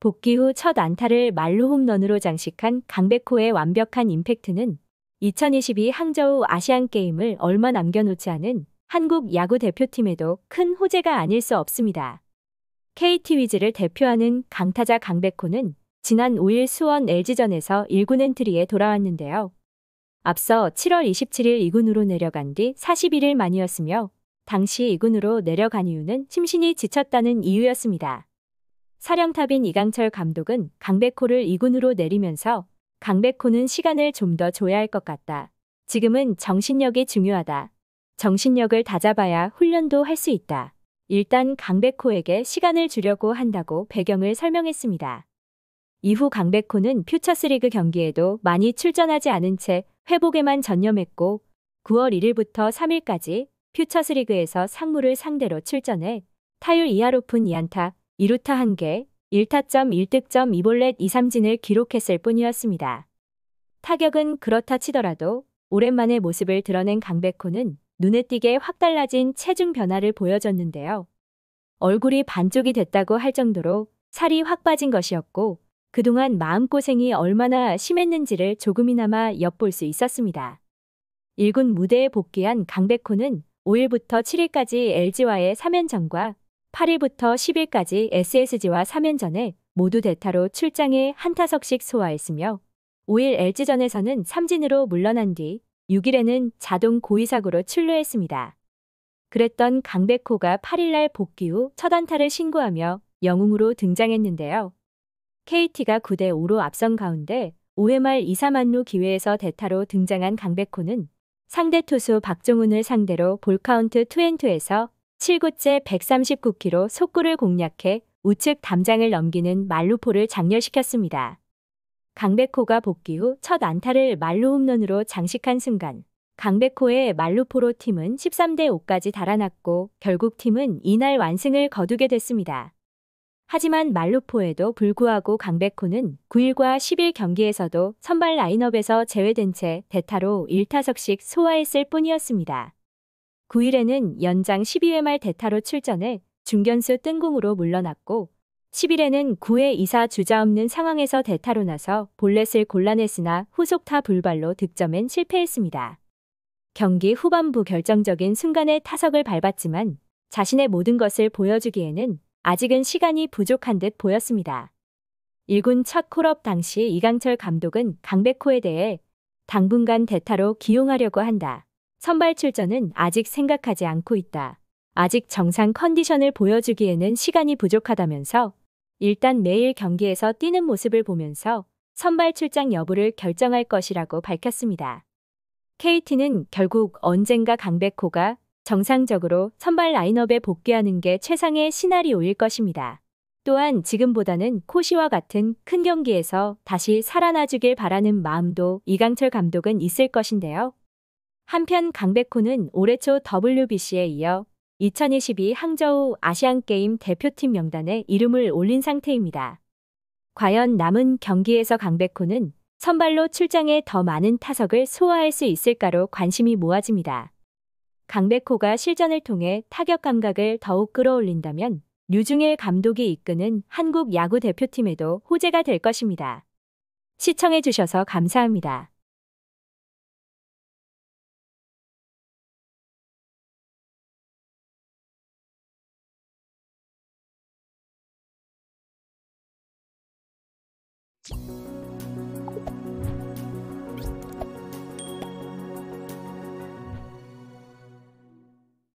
복귀 후 첫 안타를 말로 홈런으로 장식한 강백호의 완벽한 임팩트는 2022 항저우 아시안 게임을 얼마 남겨놓지 않은 한국 야구 대표팀에도 큰 호재가 아닐 수 없습니다. KT 위즈를 대표하는 강타자 강백호는 지난 5일 수원 LG전에서 1군 엔트리에 돌아왔는데요. 앞서 7월 27일 이군으로 내려간 뒤 41일 만이었으며 당시 이군으로 내려간 이유는 심신이 지쳤다는 이유였습니다. 사령탑인 이강철 감독은 강백호를 이군으로 내리면서 강백호는 시간을 좀 더 줘야 할 것 같다. 지금은 정신력이 중요하다. 정신력을 다잡아야 훈련도 할 수 있다. 일단 강백호에게 시간을 주려고 한다고 배경을 설명했습니다. 이후 강백호는 퓨처스리그 경기에도 많이 출전하지 않은 채 회복에만 전념했고 9월 1일부터 3일까지 퓨처스리그에서 상무를 상대로 출전해 타율 이하 높은 2안타, 2루타 1개, 1타점 1득점 2볼넷 2삼진을 기록했을 뿐이었습니다. 타격은 그렇다 치더라도 오랜만에 모습을 드러낸 강백호는 눈에 띄게 확 달라진 체중 변화를 보여줬는데요. 얼굴이 반쪽이 됐다고 할 정도로 살이 확 빠진 것이었고 그동안 마음고생이 얼마나 심했는지를 조금이나마 엿볼 수 있었습니다. 1군 무대에 복귀한 강백호는 5일부터 7일까지 LG와의 3연전과 8일부터 10일까지 SSG와 3연전에 모두 대타로 출장에 한 타석씩 소화했으며 5일 LG전에서는 삼진으로 물러난 뒤 6일에는 자동 고의사고로 출루했습니다. 그랬던 강백호가 8일날 복귀 후 첫 안타를 신고하며 영웅으로 등장했는데요. KT가 9대5로 앞선 가운데 5회 말 2, 3안루 기회에서 대타로 등장한 강백호는 상대 투수 박종훈을 상대로 볼카운트 투앤투에서 7구째 139km 속구를 공략해 우측 담장을 넘기는 말루포를 장렬시켰습니다. 강백호가 복귀 후 첫 안타를 말루 홈런으로 장식한 순간 강백호의 말루포로 팀은 13대 5까지 달아났고 결국 팀은 이날 완승을 거두게 됐습니다. 하지만 말루포에도 불구하고 강백호는 9일과 10일 경기에서도 선발 라인업에서 제외된 채 대타로 1타석씩 소화했을 뿐이었습니다. 9일에는 연장 12회 말 대타로 출전해 중견수 뜬공으로 물러났고 10일에는 9회 2사 주자 없는 상황에서 대타로 나서 볼넷을 골라냈으나 후속타 불발로 득점엔 실패했습니다. 경기 후반부 결정적인 순간에 타석을 밟았지만 자신의 모든 것을 보여주기에는 아직은 시간이 부족한 듯 보였습니다. 1군첫 콜업 당시 이강철 감독은 강백호에 대해 당분간 대타로 기용하려고 한다. 선발 출전은 아직 생각하지 않고 있다. 아직 정상 컨디션을 보여주기에는 시간이 부족하다면서 일단 매일 경기에서 뛰는 모습을 보면서 선발 출장 여부를 결정할 것이라고 밝혔습니다. KT는 결국 언젠가 강백호가 정상적으로 선발 라인업에 복귀하는 게 최상의 시나리오일 것입니다. 또한 지금보다는 코시와 같은 큰 경기에서 다시 살아나주길 바라는 마음도 이강철 감독은 있을 것인데요. 한편 강백호는 올해 초 WBC에 이어 2022 항저우 아시안게임 대표팀 명단에 이름을 올린 상태입니다. 과연 남은 경기에서 강백호는 선발로 출장에 더 많은 타석을 소화할 수 있을까로 관심이 모아집니다. 강백호가 실전을 통해 타격 감각을 더욱 끌어올린다면 류중일 감독이 이끄는 한국 야구 대표팀에도 호재가 될 것입니다. 시청해 주셔서 감사합니다. you